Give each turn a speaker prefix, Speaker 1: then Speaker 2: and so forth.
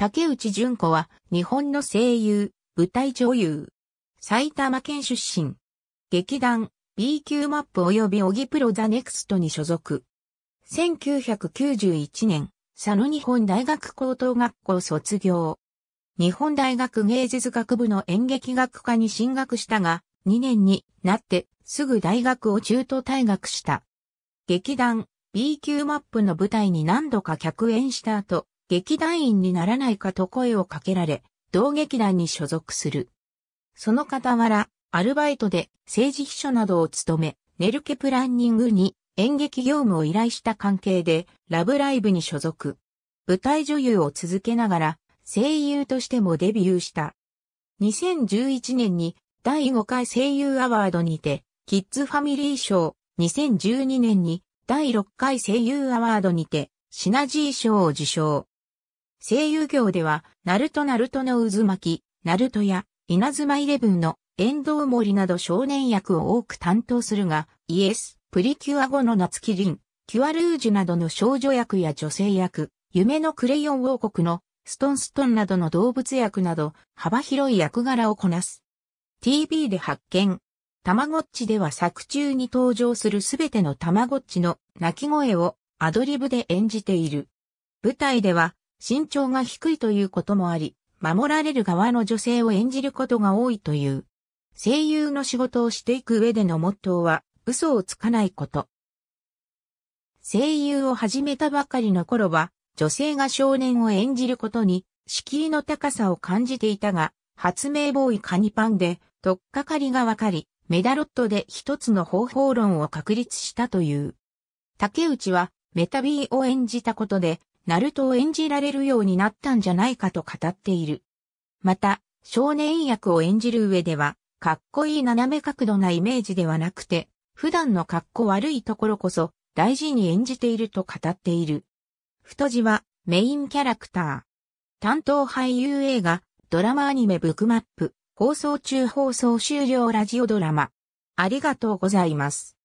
Speaker 1: 竹内純子は日本の声優、舞台女優。埼玉県出身。劇団 B 級マップ及び小木プロザネクストに所属。1991年、佐野日本大学高等学校卒業。日本大学芸術学部の演劇学科に進学したが、2年になってすぐ大学を中途退学した。劇団 B 級マップの舞台に何度か客演した後、劇団員にならないかと声をかけられ、同劇団に所属する。その傍ら、アルバイトで政治秘書などを務め、ネルケプランニングに演劇業務を依頼した関係で、ラブライブに所属。舞台女優を続けながら、声優としてもデビューした。2011年に第5回声優アワードにて、キッズファミリー賞、2012年に第6回声優アワードにて、シナジー賞を受賞。声優業では、ナルトナルトの渦巻き、ナルトや、稲妻イレブンの、遠藤森など少年役を多く担当するが、イエス、プリキュア後の夏木凛、キュアルージュなどの少女役や女性役、夢のクレヨン王国の、ストンストンなどの動物役など、幅広い役柄をこなす。TV で発見。たまごっちでは作中に登場するすべてのたまごっちの鳴き声をアドリブで演じている。舞台では身長が低いということもあり、守られる側の女性を演じることが多いという。声優の仕事をしていく上でのモットーは、嘘をつかないこと。声優を始めたばかりの頃は、女性が少年を演じることに、敷居の高さを感じていたが、発明ボーイカニパンで、とっかかりがわかり、メダロットで一つの方法論を確立したという。竹内は、メタビーを演じたことで、ナルトを演じられるようになったんじゃないかと語っている。また、少年役を演じる上では、かっこいい斜め角度なイメージではなくて、普段のかっこ悪いところこそ大事に演じていると語っている。太字はメインキャラクター。担当俳優映画、ドラマアニメブックマップ、放送中放送終了ラジオドラマ。ありがとうございます。